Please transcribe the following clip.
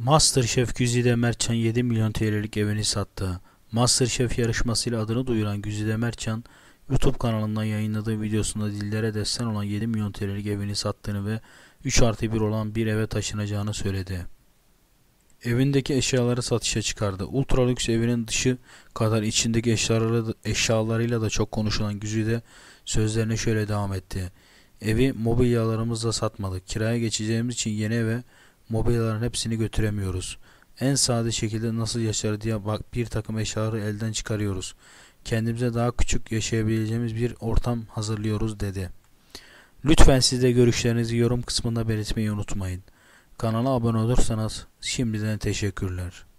Masterchef Güzide Mertcan 7 milyon TL'lik evini sattı. Masterchef yarışmasıyla adını duyuran Güzide Mertcan, YouTube kanalından yayınladığı videosunda dillere destan olan 7 milyon TL'lik evini sattığını ve 3 artı 1 olan bir eve taşınacağını söyledi. Evindeki eşyaları satışa çıkardı. Ultra lüks evinin dışı kadar içindeki eşyaları, eşyalarıyla da çok konuşulan Güzide sözlerine şöyle devam etti. Evi mobilyalarımızla satmadık. Kiraya geçeceğimiz için yeni eve Mobilyaların hepsini götüremiyoruz. En sade şekilde nasıl yaşar diye bak bir takım eşyaları elden çıkarıyoruz. Kendimize daha küçük yaşayabileceğimiz bir ortam hazırlıyoruz dedi. Lütfen siz de görüşlerinizi yorum kısmında belirtmeyi unutmayın. Kanala abone olursanız şimdiden teşekkürler.